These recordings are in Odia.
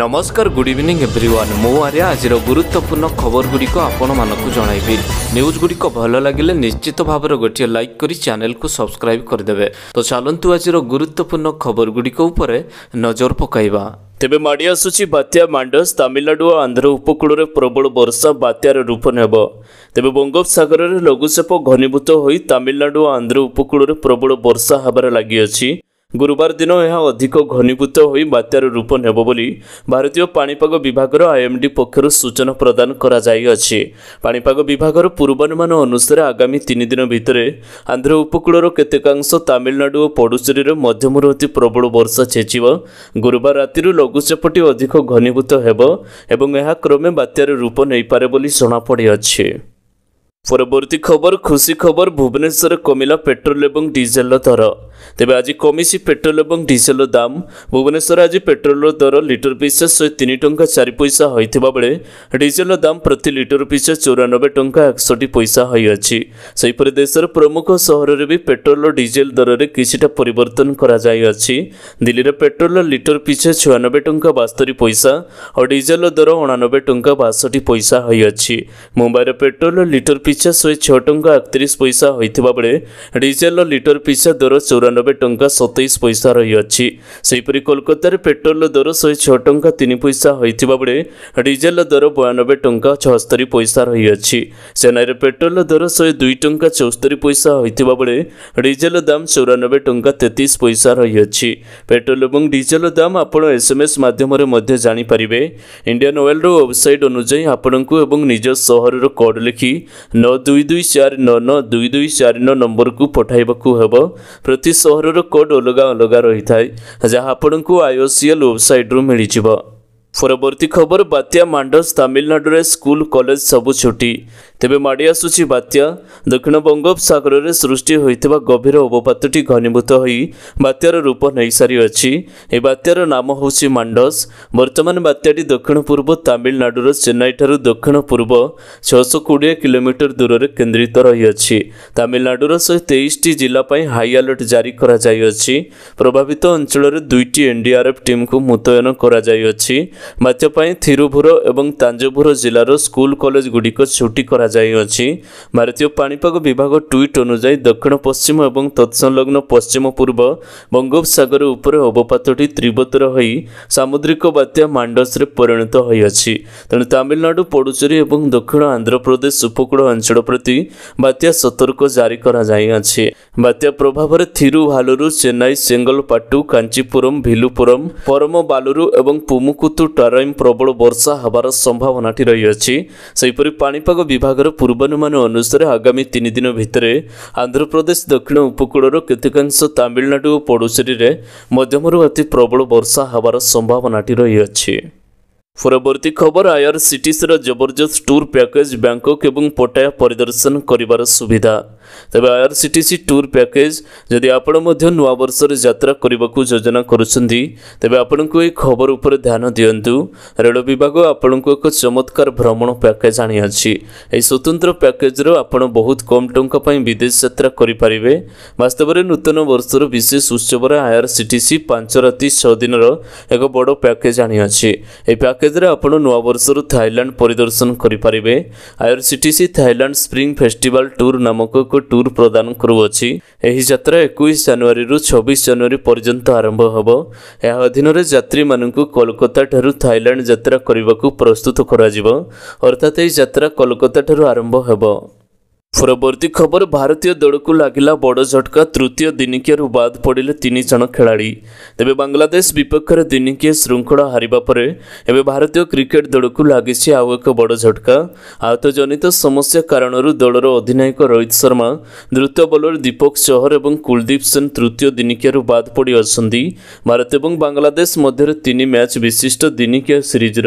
ନମସ୍କାର ଗୁଡ୍ ଇଭିନିଂ ଏଭ୍ରିୱାନ୍ ମୁଁ ଆର୍ଯ୍ୟ ଆଜିର ଗୁରୁତ୍ୱପୂର୍ଣ୍ଣ ଖବରଗୁଡ଼ିକ ଆପଣମାନଙ୍କୁ ଜଣାଇବି ନ୍ୟୁଜ୍ଗୁଡ଼ିକ ଭଲ ଲାଗିଲେ ନିଶ୍ଚିତ ଭାବରେ ଗୋଟିଏ ଲାଇକ୍ କରି ଚ୍ୟାନେଲ୍କୁ ସବସ୍କ୍ରାଇବ୍ କରିଦେବେ ତ ଚାଲନ୍ତୁ ଆଜିର ଗୁରୁତ୍ୱପୂର୍ଣ୍ଣ ଖବରଗୁଡ଼ିକ ଉପରେ ନଜର ପକାଇବା ତେବେ ମାଡ଼ି ଆସୁଛି ବାତ୍ୟା ମାଣ୍ଡସ୍ ତାମିଲନାଡ଼ୁ ଓ ଆନ୍ଧ୍ର ଉପକୂଳରେ ପ୍ରବଳ ବର୍ଷା ବାତ୍ୟାର ରୂପ ନେବ ତେବେ ବଙ୍ଗୋପସାଗରରେ ଲଘୁଚାପ ଘନୀଭୂତ ହୋଇ ତାମିଲନାଡ଼ୁ ଓ ଆନ୍ଧ୍ର ଉପକୂଳରେ ପ୍ରବଳ ବର୍ଷା ହେବାରେ ଲାଗିଅଛି ଗୁରୁବାର ଦିନ ଏହା ଅଧିକ ଘନୀଭୂତ ହୋଇ ବାତ୍ୟାର ରୂପ ନେବ ବୋଲି ଭାରତୀୟ ପାଣିପାଗ ବିଭାଗର ଆଇଏମ୍ଡି ପକ୍ଷରୁ ସୂଚନା ପ୍ରଦାନ କରାଯାଇଅଛି ପାଣିପାଗ ବିଭାଗର ପୂର୍ବାନୁମାନ ଅନୁସାରେ ଆଗାମୀ ତିନି ଦିନ ଭିତରେ ଆନ୍ଧ୍ର ଉପକୂଳର କେତେକାଂଶ ତାମିଲନାଡୁ ଓ ପଡ଼ୋଶୀରେ ମଧ୍ୟମରୁ ଅତି ପ୍ରବଳ ବର୍ଷା ଛେଚିବ ଗୁରୁବାର ରାତିରୁ ଲଘୁଚାପଟି ଅଧିକ ଘନୀଭୂତ ହେବ ଏବଂ ଏହା କ୍ରମେ ବାତ୍ୟାର ରୂପ ନେଇପାରେ ବୋଲି ଜଣାପଡ଼ିଅଛି ପରବର୍ତ୍ତୀ ଖବର ଖୁସି ଖବର ଭୁବନେଶ୍ୱର କମିଲା ପେଟ୍ରୋଲ ଏବଂ ଡିଜେଲର ଦର ତେବେ ଆଜି କମିଛି ପେଟ୍ରୋଲ ଏବଂ ଡିଜେଲର ଦାମ ଭୁବନେଶ୍ୱର ଆଜି ପେଟ୍ରୋଲର ଦର ଲିଟର ପିଛା ଶହେ ତିନି ଟଙ୍କା ଚାରି ପଇସା ହୋଇଥିବା ବେଳେ ଡିଜେଲର ଦାମ ପ୍ରତି ଲିଟର ପିଛା ଚଉରାନବେ ଟଙ୍କା ଏକଷଠି ପଇସା ହୋଇଅଛି ସେହିପରି ଦେଶର ପ୍ରମୁଖ ସହରରେ ବି ପେଟ୍ରୋଲ ଓ ଡିଜେଲ ଦରରେ କିଛିଟା ପରିବର୍ତ୍ତନ କରାଯାଇଅଛି ଦିଲ୍ଲୀରେ ପେଟ୍ରୋଲର ଲିଟର ପିଛା ଛୟାନବେ ଟଙ୍କା ବାସ୍ତରୀ ପଇସା ଓ ଡିଜେଲର ଦର ଅଣାନବେ ଟଙ୍କା ବାଷଠି ପଇସା ହୋଇଅଛି ମୁମ୍ବାଇର ପେଟ୍ରୋଲର ଲିଟର ପିଛା ଶହେ ଛଅ ଟଙ୍କା ଏକତିରିଶ ପଇସା ହୋଇଥିବା ବେଳେ ଡିଜେଲର ଲିଟର ପିଛା ଦର ଚଉରା ଛୟାନବେ ଟଙ୍କା ସତେଇଶ ପଇସା ରହିଅଛି ସେହିପରି କୋଲକାତାରେ ପେଟ୍ରୋଲର ଦର ଶହେ ଛଅ ଟଙ୍କା ତିନି ପଇସା ହୋଇଥିବା ବେଳେ ଡିଜେଲର ଦର ବୟାନବେ ଟଙ୍କା ଛଅସ୍ତରି ପଇସା ରହିଅଛି ଚେନ୍ନାଇରେ ପେଟ୍ରୋଲର ଦର ଶହେ ଦୁଇ ଟଙ୍କା ଚଉସ୍ତରି ପଇସା ହୋଇଥିବା ବେଳେ ଡିଜେଲର ଦାମ ଚଉରାନବେ ଟଙ୍କା ତେତିଶ ପଇସା ରହିଅଛି ପେଟ୍ରୋଲ ଏବଂ ଡିଜେଲର ଦାମ ଆପଣ ଏସ୍ଏମ୍ଏସ୍ ମାଧ୍ୟମରେ ମଧ୍ୟ ଜାଣିପାରିବେ ଇଣ୍ଡିଆନ ଅଏଲ୍ର ୱେବସାଇଟ୍ ଅନୁଯାୟୀ ଆପଣଙ୍କୁ ଏବଂ ନିଜ ସହରର କୋଡ୍ ଲେଖି ନଅ ଦୁଇ ଦୁଇ ଚାରି ନଅ ନଅ ଦୁଇ ଦୁଇ ଚାରି ନଅ ନମ୍ବରକୁ ପଠାଇବାକୁ ହେବ ପ୍ରତି ସହରର କୋଡ଼ ଅଲଗା ଅଲଗା ରହିଥାଏ ଯାହା ଆପଣଙ୍କୁ ଆଇଓସିଏଲ୍ ୱେବସାଇଟ୍ରୁ ମିଳିଯିବ ପରବର୍ତ୍ତୀ ଖବର ବାତ୍ୟା ମାଣ୍ଡସ ତାମିଲନାଡୁରେ ସ୍କୁଲ କଲେଜ ସବୁ ଛୁଟି ତେବେ ମାଡ଼ି ଆସୁଛି ବାତ୍ୟା ଦକ୍ଷିଣ ବଙ୍ଗୋପସାଗରରେ ସୃଷ୍ଟି ହୋଇଥିବା ଗଭୀର ଅବପାତଟି ଘନୀଭୂତ ହୋଇ ବାତ୍ୟାର ରୂପ ନେଇସାରିଅଛି ଏହି ବାତ୍ୟାର ନାମ ହେଉଛି ମାଣ୍ଡସ ବର୍ତ୍ତମାନ ବାତ୍ୟାଟି ଦକ୍ଷିଣ ପୂର୍ବ ତାମିଲନାଡୁର ଚେନ୍ନାଇଠାରୁ ଦକ୍ଷିଣ ପୂର୍ବ ଛଅଶହ କୋଡ଼ିଏ କିଲୋମିଟର ଦୂରରେ କେନ୍ଦ୍ରିତ ରହିଅଛି ତାମିଲନାଡୁର ଶହେ ତେଇଶଟି ଜିଲ୍ଲା ପାଇଁ ହାଇ ଆଲର୍ଟ ଜାରି କରାଯାଇଅଛି ପ୍ରଭାବିତ ଅଞ୍ଚଳରେ ଦୁଇଟି ଏନ୍ଡିଆର୍ଏଫ୍ ଟିମ୍କୁ ମୁତୟନ କରାଯାଇଅଛି ବାତ୍ୟ ପାଇଁ ଥିରୁଭୁର ଏବଂ ତାଞ୍ଜଭୁର ଜିଲ୍ଲାର ସ୍କୁଲ କଲେଜଗୁଡ଼ିକ ଛୁଟି କରାଯାଇଅଛି ଭାରତୀୟ ପାଣିପାଗ ବିଭାଗ ଟ୍ୱିଟ୍ ଅନୁଯାୟୀ ଦକ୍ଷିଣ ପଶ୍ଚିମ ଏବଂ ତତ୍ସଂଲଗ୍ନ ପଶ୍ଚିମ ପୂର୍ବ ବଙ୍ଗୋପସାଗର ଉପରେ ଅବପାତଟି ତ୍ରିବତର ହୋଇ ସାମୁଦ୍ରିକ ବାତ୍ୟା ମାଣ୍ଡସରେ ପରିଣତ ହୋଇଅଛି ତେଣୁ ତାମିଲନାଡୁ ପଡ଼ୁଚେରୀ ଏବଂ ଦକ୍ଷିଣ ଆନ୍ଧ୍ରପ୍ରଦେଶ ଉପକୂଳ ଅଞ୍ଚଳ ପ୍ରତି ବାତ୍ୟା ସତର୍କ ଜାରି କରାଯାଇଅଛି ବାତ୍ୟା ପ୍ରଭାବରେ ଥିରୁଭାଲୁରୁ ଚେନ୍ନାଇ ସେଙ୍ଗଲପାଟୁ କାଞ୍ଚିପୁରମ୍ ଭିଲୁପୁରମ୍ ପରମବାଲୁରୁ ଏବଂ ପୁମୁକୁତୁ ଟାର ପ୍ରବଳ ବର୍ଷା ହେବାର ସମ୍ଭାବନାଟି ରହିଅଛି ସେହିପରି ପାଣିପାଗ ବିଭାଗର ପୂର୍ବାନୁମାନ ଅନୁସାରେ ଆଗାମୀ ତିନି ଦିନ ଭିତରେ ଆନ୍ଧ୍ରପ୍ରଦେଶ ଦକ୍ଷିଣ ଉପକୂଳର କେତେକାଂଶ ତାମିଲନାଡ଼ୁ ଓ ପଡ଼ୋଶୀରେ ମଧ୍ୟମରୁ ଅତି ପ୍ରବଳ ବର୍ଷା ହେବାର ସମ୍ଭାବନାଟି ରହିଅଛି ପରବର୍ତ୍ତୀ ଖବର ଆଇଆର୍ସିଟିସିର ଜବରଦସ୍ତ ଟୁର୍ ପ୍ୟାକେଜ୍ ବ୍ୟାଙ୍କକ୍ ଏବଂ ପଟାୟା ପରିଦର୍ଶନ କରିବାର ସୁବିଧା ତେବେ R C T C tour package ଯଦି ଆପଣ ମଧ୍ୟ ନୂଆବର୍ଷରେ ଯାତ୍ରା କରିବାକୁ ଯୋଜନା କରୁଛନ୍ତି ତେବେ ଆପଣଙ୍କୁ ଏହି ଖବର ଉପରେ ଧ୍ୟାନ ଦିଅନ୍ତୁ ରେଳ ବିଭାଗ ଆପଣଙ୍କୁ ଏକ ଚମତ୍କାର ଭ୍ରମଣ ପ୍ୟାକେଜ୍ ଆଣିଅଛି ଏହି ସ୍ୱତନ୍ତ୍ର ପ୍ୟାକେଜ୍ରୁ ଆପଣ ବହୁତ କମ୍ ଟଙ୍କା ପାଇଁ ବିଦେଶ ଯାତ୍ରା କରିପାରିବେ ବାସ୍ତବରେ ନୂତନ ବର୍ଷର ବିଶେଷ ଉତ୍ସବରେ I R C T C ପାଞ୍ଚ ରାତି ଛଅ ଦିନର ଏକ ବଡ଼ ପ୍ୟାକେଜ୍ ଆଣିଅଛି ଏହି ପ୍ୟାକେଜ୍ରେ ଆପଣ ନୂଆବର୍ଷରୁ ଥାଇଲାଣ୍ଡ ପରିଦର୍ଶନ କରିପାରିବେ I R C T C Thailand spring festival tour ନାମକ ଆମକୁ ଟୁର୍ ପ୍ରଦାନ କରୁଅଛି ଏହି ଯାତ୍ରା ଏକୋଇଶ ଜାନୁଆରୀରୁ ଛବିଶ ଜାନୁଆରୀ ପର୍ଯ୍ୟନ୍ତ ଆରମ୍ଭ ହେବ ଏହା ଅଧୀନରେ ଯାତ୍ରୀମାନଙ୍କୁ କୋଲକାତାଠାରୁ ଥାଇଲାଣ୍ଡ ଯାତ୍ରା କରିବାକୁ ପ୍ରସ୍ତୁତ କରାଯିବ ଅର୍ଥାତ୍ ଏହି ଯାତ୍ରା କୋଲକାତାଠାରୁ ଆରମ୍ଭ ହେବ পরবর্তী খবর ভারতীয় দলকু লাগিলা বড় ঝটকা তৃতীয় দিনিকিয়ার বাদ পড়লে তিন জন খেলাড়ি তবে বাংলাদেশ বিপক্ষে দিনিকিয়া শৃঙ্খলা হারিবা পরে এবে ভারতীয় ক্রিকেট দলকু লাগিছে আউ এক বড় ঝটকা আহতজনিত সমস্যা কারণর দলর অধিনায়ক রোহিত শর্মা দ্রুত বোলর দীপক চহর এবং কুলদীপ সেন তৃতীয় দিনিকিয়ার বাদ পড়ি অছন্তি ভারত এবং বাংলাদেশ মধ্যে তিন ম্যাচ বিশিষ্ট দিনিকিয়া সিজর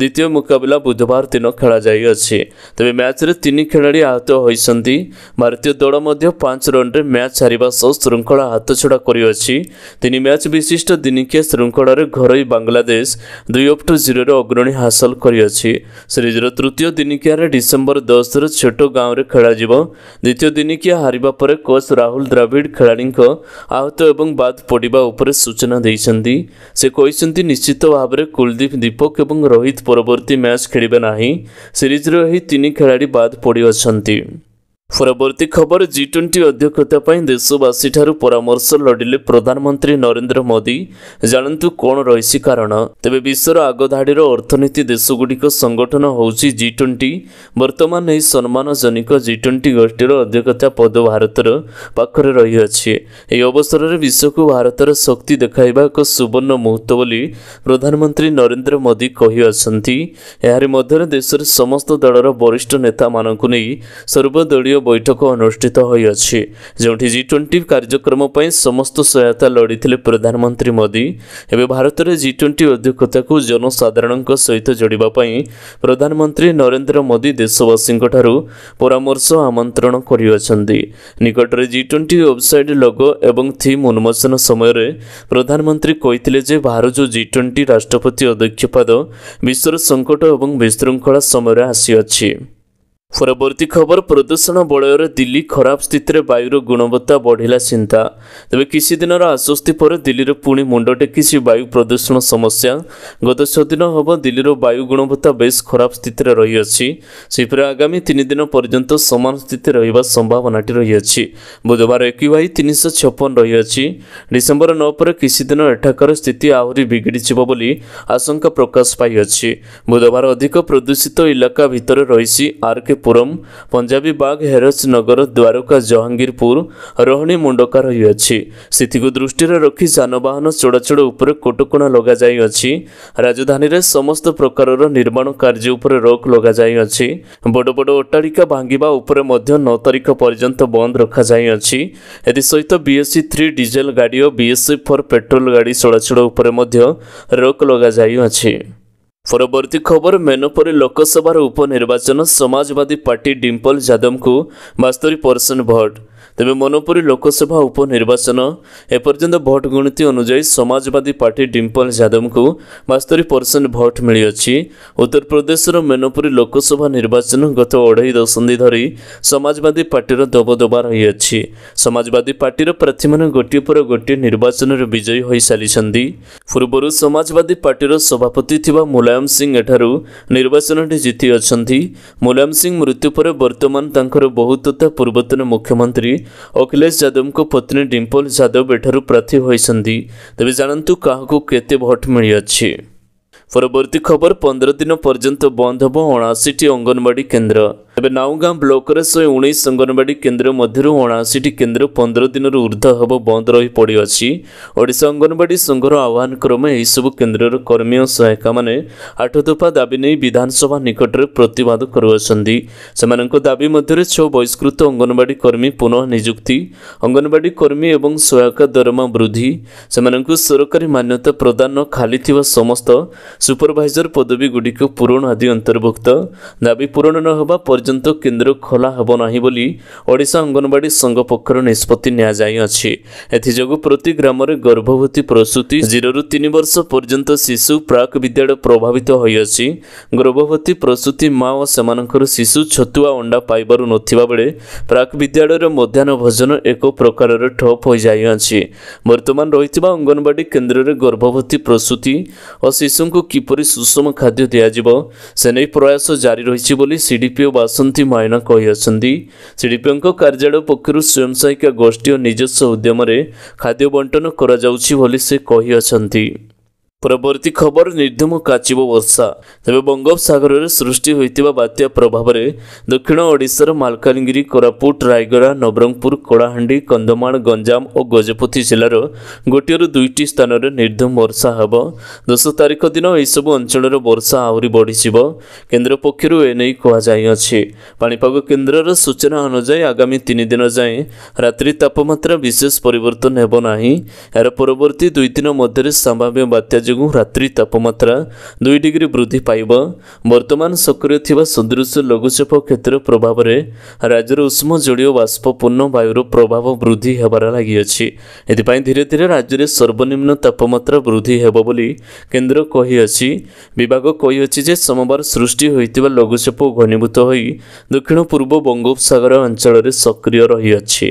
দ্বিতীয় মুকাবিলা বুধবার দিন খেলা যাইଅଛି তবে ম্যাচরে তিন খেলাড়ি আহত হয়েছে ନେଇଛନ୍ତି ଭାରତୀୟ ଦଳ ମଧ୍ୟ ପାଞ୍ଚ ରନ୍ରେ ମ୍ୟାଚ୍ ହାରିବା ସହ ଶୃଙ୍ଖଳା ହାତଛଡ଼ା କରିଅଛି ତିନି ମ୍ୟାଚ୍ ବିଶିଷ୍ଟ ଦିନିକିଆ ଶୃଙ୍ଖଳାରେ ଘରୋଇ ବାଂଲାଦେଶ ଦୁଇ ଅପ୍ ଟୁ ଜିରୋରେ ଅଗ୍ରଣୀ ହାସଲ କରିଅଛି ସିରିଜ୍ର ତୃତୀୟ ଦିନିକିଆରେ ଡିସେମ୍ବର ଦଶରେ ଛୋଟ ଗାଁରେ ଖେଳାଯିବ ଦ୍ୱିତୀୟ ଦିନିକିଆ ହାରିବା ପରେ କୋଚ୍ ରାହୁଲ ଦ୍ରାବିଡ଼ ଖେଳାଳିଙ୍କ ଆହତ ଏବଂ ବାଦ୍ ପଡ଼ିବା ଉପରେ ସୂଚନା ଦେଇଛନ୍ତି ସେ କହିଛନ୍ତି ନିଶ୍ଚିତ ଭାବରେ କୁଲଦୀପ ଦୀପକ ଏବଂ ରୋହିତ ପରବର୍ତ୍ତୀ ମ୍ୟାଚ୍ ଖେଳିବେ ନାହିଁ ସିରିଜ୍ର ଏହି ତିନି ଖେଳାଳି ବାଦ ପଡ଼ିଅଛନ୍ତି ପରବର୍ତ୍ତୀ ଖବର ଜି ଟ୍ୱେଣ୍ଟି ଅଧ୍ୟକ୍ଷତା ପାଇଁ ଦେଶବାସୀଠାରୁ ପରାମର୍ଶ ଲଢ଼ିଲେ ପ୍ରଧାନମନ୍ତ୍ରୀ ନରେନ୍ଦ୍ର ମୋଦି ଜାଣନ୍ତୁ କ'ଣ ରହିଛି କାରଣ ତେବେ ବିଶ୍ୱର ଆଗଧାଡ଼ିର ଅର୍ଥନୀତି ଦେଶଗୁଡ଼ିକ ସଂଗଠନ ହେଉଛି ଜି ଟ୍ୱେଣ୍ଟି ବର୍ତ୍ତମାନ ଏହି ସମ୍ମାନଜନିକ ଜି ଟ୍ୱେଣ୍ଟି ଗୋଷ୍ଠୀର ଅଧ୍ୟକ୍ଷତା ପଦ ଭାରତର ପାଖରେ ରହିଅଛି ଏହି ଅବସରରେ ବିଶ୍ୱକୁ ଭାରତର ଶକ୍ତି ଦେଖାଇବା ଏକ ସୁବର୍ଣ୍ଣ ମୁହୂର୍ତ୍ତ ବୋଲି ପ୍ରଧାନମନ୍ତ୍ରୀ ନରେନ୍ଦ୍ର ମୋଦି କହିଅଛନ୍ତି ଏହାରି ମଧ୍ୟରେ ଦେଶରେ ସମସ୍ତ ଦଳର ବରିଷ୍ଠ ନେତାମାନଙ୍କୁ ନେଇ ସର୍ବଦଳୀୟ ବୈଠକ ଅନୁଷ୍ଠିତ ହୋଇଅଛି ଯେଉଁଠି ଜି ଟ୍ୱେଣ୍ଟି କାର୍ଯ୍ୟକ୍ରମ ପାଇଁ ସମସ୍ତ ସହାୟତା ଲୋଡ଼ିଥିଲେ ପ୍ରଧାନମନ୍ତ୍ରୀ ମୋଦି ଏବେ ଭାରତରେ ଜି ଟ୍ୱେଣ୍ଟି ଅଧ୍ୟକ୍ଷତାକୁ ଜନସାଧାରଣଙ୍କ ସହିତ ଯୋଡ଼ିବା ପାଇଁ ପ୍ରଧାନମନ୍ତ୍ରୀ ନରେନ୍ଦ୍ର ମୋଦି ଦେଶବାସୀଙ୍କଠାରୁ ପରାମର୍ଶ ଆମନ୍ତ୍ରଣ କରିଅଛନ୍ତି ନିକଟରେ ଜି ଟ୍ୱେଣ୍ଟି ୱେବସାଇଟ୍ ଲୋଗ ଏବଂ ଥିମ୍ ଉନ୍ମୋଚନ ସମୟରେ ପ୍ରଧାନମନ୍ତ୍ରୀ କହିଥିଲେ ଯେ ଭାରତ ଜି ଟ୍ୱେଣ୍ଟି ରାଷ୍ଟ୍ରପତି ଅଧ୍ୟକ୍ଷ ପାଦ ବିଶ୍ୱର ସଙ୍କଟ ଏବଂ ବିଶୃଙ୍ଖଳା ସମୟରେ ଆସିଅଛି ପରବର୍ତ୍ତୀ ଖବର ପ୍ରଦୂଷଣ ବଳୟରେ ଦିଲ୍ଲୀ ଖରାପ ସ୍ଥିତିରେ ବାୟୁର ଗୁଣବତ୍ତା ବଢ଼ିଲା ଚିନ୍ତା ତେବେ କିଛିଦିନର ଆଶ୍ୱସ୍ତି ପରେ ଦିଲ୍ଲୀରେ ପୁଣି ମୁଣ୍ଡ ଟେକିଛି ବାୟୁ ପ୍ରଦୂଷଣ ସମସ୍ୟା ଗତ ଛଦିନ ହେବ ଦିଲ୍ଲୀର ବାୟୁ ଗୁଣବତ୍ତା ବେଶ୍ ଖରାପ ସ୍ଥିତିରେ ରହିଅଛି ସେହିପରି ଆଗାମୀ ତିନି ଦିନ ପର୍ଯ୍ୟନ୍ତ ସମାନ ସ୍ଥିତି ରହିବା ସମ୍ଭାବନାଟି ରହିଅଛି ବୁଧବାର ଏକ ବାଇ ତିନିଶହ ଛପନ ରହିଅଛି ଡିସେମ୍ବର ନଅ ପରେ କିଛିଦିନ ଏଠାକାର ସ୍ଥିତି ଆହୁରି ବିଗିଡ଼ିଯିବ ବୋଲି ଆଶଙ୍କା ପ୍ରକାଶ ପାଇଅଛି ବୁଧବାର ଅଧିକ ପ୍ରଦୂଷିତ ଇଲାକା ଭିତରେ ରହିଛି ଆର୍କେ ଫକୀରପୁରମ୍ ପଞ୍ଜାବୀ ବାଗ୍ ନଗର ଦ୍ୱାରକା ଜହାଙ୍ଗୀରପୁର ରହଣୀ ମୁଣ୍ଡକା ରହିଅଛି ସେଥିକୁ ଦୃଷ୍ଟିରେ ରଖି ଯାନବାହନ ଚୋଡ଼ାଚୋଡ଼ ଉପରେ କଟକଣା ଲଗାଯାଇଅଛି ରାଜଧାନୀରେ ସମସ୍ତ ପ୍ରକାରର ନିର୍ମାଣ କାର୍ଯ୍ୟ ଉପରେ ରୋକ୍ ଲଗାଯାଇଅଛି ବଡ଼ ବଡ଼ ଅଟ୍ଟାଳିକା ଭାଙ୍ଗିବା ଉପରେ ମଧ୍ୟ ନଅ ତାରିଖ ପର୍ଯ୍ୟନ୍ତ ବନ୍ଦ ରଖାଯାଇଅଛି ଏଥିସହିତ ବିଏସ୍ସି ଥ୍ରୀ ଡିଜେଲ ଗାଡ଼ି ଓ ବିଏସ୍ସି ଫୋର୍ ପେଟ୍ରୋଲ ଗାଡ଼ି ଚଳାଚଳ ଉପରେ ମଧ୍ୟ ରୋକ୍ ଲଗାଯାଇଅଛି ପରବର୍ତ୍ତୀ ଖବର ମେନପରେ ଲୋକସଭାର ଉପନିର୍ବାଚନ ସମାଜବାଦୀ ପାର୍ଟି ଡିମ୍ପଲ ଯାଦବଙ୍କୁ ବାସ୍ତରୀ ପରସେଣ୍ଟ ଭୋଟ୍ ତେବେ ମନୋପୁରୀ ଲୋକସଭା ଉପନିର୍ବାଚନ ଏପର୍ଯ୍ୟନ୍ତ ଭୋଟ ଗଣତି ଅନୁଯାୟୀ ସମାଜବାଦୀ ପାର୍ଟି ଡିମ୍ପଲ ଯାଦବଙ୍କୁ ବାସ୍ତରୀ ପରସେଣ୍ଟ ଭୋଟ ମିଳିଅଛି ଉତ୍ତରପ୍ରଦେଶର ମେନପୁରୀ ଲୋକସଭା ନିର୍ବାଚନ ଗତ ଅଢ଼େଇ ଦଶନ୍ଧି ଧରି ସମାଜବାଦୀ ପାର୍ଟିର ଦବଦବା ରହିଅଛି ସମାଜବାଦୀ ପାର୍ଟିର ପ୍ରାର୍ଥୀମାନେ ଗୋଟିଏ ପରେ ଗୋଟିଏ ନିର୍ବାଚନରେ ବିଜୟୀ ହୋଇସାରିଛନ୍ତି ପୂର୍ବରୁ ସମାଜବାଦୀ ପାର୍ଟିର ସଭାପତି ଥିବା ମୁଲାୟମ ସିଂ ଏଠାରୁ ନିର୍ବାଚନଟି ଜିତିଅଛନ୍ତି ମୁଲାୟମ ସିଂ ମୃତ୍ୟୁ ପରେ ବର୍ତ୍ତମାନ ତାଙ୍କର ବହୁତତା ପୂର୍ବତନ ମୁଖ୍ୟମନ୍ତ୍ରୀ ଅଖିଳେଶ ଯାଦବଙ୍କ ପତ୍ନୀ ଡିମ୍ପଲ ଯାଦବ ଏଠାରୁ ପ୍ରାର୍ଥୀ ହୋଇଛନ୍ତି ତେବେ ଜାଣନ୍ତୁ କାହାକୁ କେତେ ଭୋଟ୍ ମିଳିଅଛି ପରବର୍ତ୍ତୀ ଖବର ପନ୍ଦର ଦିନ ପର୍ଯ୍ୟନ୍ତ ବନ୍ଦ ହେବ ଅଣାଅଶୀଟି ଅଙ୍ଗନବାଡ଼ି କେନ୍ଦ୍ର ତେବେ ନାଉଗାଁ ବ୍ଲକରେ ଶହେ ଉଣେଇଶ ଅଙ୍ଗନବାଡ଼ି କେନ୍ଦ୍ର ମଧ୍ୟରୁ ଅଣାଅଶୀଟି କେନ୍ଦ୍ର ପନ୍ଦର ଦିନରୁ ଉର୍ଦ୍ଧ୍ୱ ହେବ ବନ୍ଦ ରହି ପଡ଼ିଅଛି ଓଡ଼ିଶା ଅଙ୍ଗନବାଡ଼ି ସଂଘର ଆହ୍ୱାନ କ୍ରମେ ଏହିସବୁ କେନ୍ଦ୍ରର କର୍ମୀ ଓ ସହାୟିକାମାନେ ଆଠଦଫା ଦାବି ନେଇ ବିଧାନସଭା ନିକଟରେ ପ୍ରତିବାଦ କରୁଅଛନ୍ତି ସେମାନଙ୍କ ଦାବି ମଧ୍ୟରେ ଛଅ ବହିଷ୍କୃତ ଅଙ୍ଗନବାଡ଼ି କର୍ମୀ ପୁନଃ ନିଯୁକ୍ତି ଅଙ୍ଗନବାଡ଼ି କର୍ମୀ ଏବଂ ସହାୟିକା ଦରମା ବୃଦ୍ଧି ସେମାନଙ୍କୁ ସରକାରୀ ମାନ୍ୟତା ପ୍ରଦାନ ଖାଲି ଥିବା ସମସ୍ତ ସୁପରଭାଇଜର ପଦବୀଗୁଡ଼ିକ ପୂରଣ ଆଦି ଅନ୍ତର୍ଭୁକ୍ତ ଦାବି ପୂରଣ ନ ହେବା ପର୍ଯ୍ୟନ୍ତ ପର୍ଯ୍ୟନ୍ତ କେନ୍ଦ୍ର ଖୋଲା ହେବ ନାହିଁ ବୋଲି ଓଡ଼ିଶା ଅଙ୍ଗନବାଡ଼ି ସଂଘ ପକ୍ଷରୁ ନିଷ୍ପତ୍ତି ନିଆଯାଇଅଛି ଏଥିଯୋଗୁଁ ପ୍ରତି ଗ୍ରାମରେ ଗର୍ଭବତୀ ପ୍ରସୂତି ଜିରୋରୁ ତିନି ବର୍ଷ ପର୍ଯ୍ୟନ୍ତ ଶିଶୁ ପ୍ରାକ୍ ବିଦ୍ୟାଳୟ ପ୍ରଭାବିତ ହୋଇଅଛି ଗର୍ଭବତୀ ପ୍ରସୂତି ମା ଓ ସେମାନଙ୍କର ଶିଶୁ ଛତୁଆ ଅଣ୍ଡା ପାଇପାରୁ ନଥିବା ବେଳେ ପ୍ରାକ୍ ବିଦ୍ୟାଳୟର ମଧ୍ୟାହ୍ନ ଭୋଜନ ଏକ ପ୍ରକାରର ଠପ୍ ହୋଇଯାଇଅଛି ବର୍ତ୍ତମାନ ରହିଥିବା ଅଙ୍ଗନବାଡ଼ି କେନ୍ଦ୍ରରେ ଗର୍ଭବତୀ ପ୍ରସୂତି ଓ ଶିଶୁଙ୍କୁ କିପରି ସୁଷମ ଖାଦ୍ୟ ଦିଆଯିବ ସେ ନେଇ ପ୍ରୟାସ ଜାରି ରହିଛି ବୋଲି ସିଡିପିଓ ବା ବାସନ୍ତୀ ମାଇନା କହିଅଛନ୍ତି ସିଡିପିଓଙ୍କ କାର୍ଯ୍ୟାଳୟ ପକ୍ଷରୁ ସ୍ୱୟଂ ସହାୟିକା ଗୋଷ୍ଠୀ ଓ ନିଜସ୍ୱ ଉଦ୍ୟମରେ ଖାଦ୍ୟ ବଣ୍ଟନ କରାଯାଉଛି ବୋଲି ସେ କହିଅଛନ୍ତି ପରବର୍ତ୍ତୀ ଖବର ନିର୍ଦ୍ଧମ କାଚିବ ବର୍ଷା ତେବେ ବଙ୍ଗୋପସାଗରରେ ସୃଷ୍ଟି ହୋଇଥିବା ବାତ୍ୟା ପ୍ରଭାବରେ ଦକ୍ଷିଣ ଓଡ଼ିଶାର ମାଲକାନଗିରି କୋରାପୁଟ ରାୟଗଡ଼ା ନବରଙ୍ଗପୁର କଳାହାଣ୍ଡି କନ୍ଧମାଳ ଗଞ୍ଜାମ ଓ ଗଜପତି ଜିଲ୍ଲାର ଗୋଟିଏରୁ ଦୁଇଟି ସ୍ଥାନରେ ନିର୍ଦ୍ଧମ ବର୍ଷା ହେବ ଦଶ ତାରିଖ ଦିନ ଏହିସବୁ ଅଞ୍ଚଳର ବର୍ଷା ଆହୁରି ବଢ଼ିଯିବ କେନ୍ଦ୍ର ପକ୍ଷରୁ ଏନେଇ କୁହାଯାଇଅଛି ପାଣିପାଗ କେନ୍ଦ୍ରର ସୂଚନା ଅନୁଯାୟୀ ଆଗାମୀ ତିନି ଦିନ ଯାଏଁ ରାତ୍ରି ତାପମାତ୍ରା ବିଶେଷ ପରିବର୍ତ୍ତନ ହେବ ନାହିଁ ଏହାର ପରବର୍ତ୍ତୀ ଦୁଇ ଦିନ ମଧ୍ୟରେ ସମ୍ଭାବ୍ୟ ବାତ୍ୟା ଯୋଗୁଁ ରାତ୍ରି ତାପମାତ୍ରା ଦୁଇ ଡିଗ୍ରୀ ବୃଦ୍ଧି ପାଇବ ବର୍ତ୍ତମାନ ସକ୍ରିୟ ଥିବା ସଦୃଶ ଲଘୁଚାପ କ୍ଷେତ୍ର ପ୍ରଭାବରେ ରାଜ୍ୟର ଉଷ୍ମ ଜଳୀୟ ବାଷ୍ପପୂର୍ଣ୍ଣ ବାୟୁର ପ୍ରଭାବ ବୃଦ୍ଧି ହେବାରେ ଲାଗିଅଛି ଏଥିପାଇଁ ଧୀରେ ଧୀରେ ରାଜ୍ୟରେ ସର୍ବନିମ୍ନ ତାପମାତ୍ରା ବୃଦ୍ଧି ହେବ ବୋଲି କେନ୍ଦ୍ର କହିଅଛି ବିଭାଗ କହିଅଛି ଯେ ସୋମବାର ସୃଷ୍ଟି ହୋଇଥିବା ଲଘୁଚାପ ଘନୀଭୂତ ହୋଇ ଦକ୍ଷିଣ ପୂର୍ବ ବଙ୍ଗୋପସାଗର ଅଞ୍ଚଳରେ ସକ୍ରିୟ ରହିଅଛି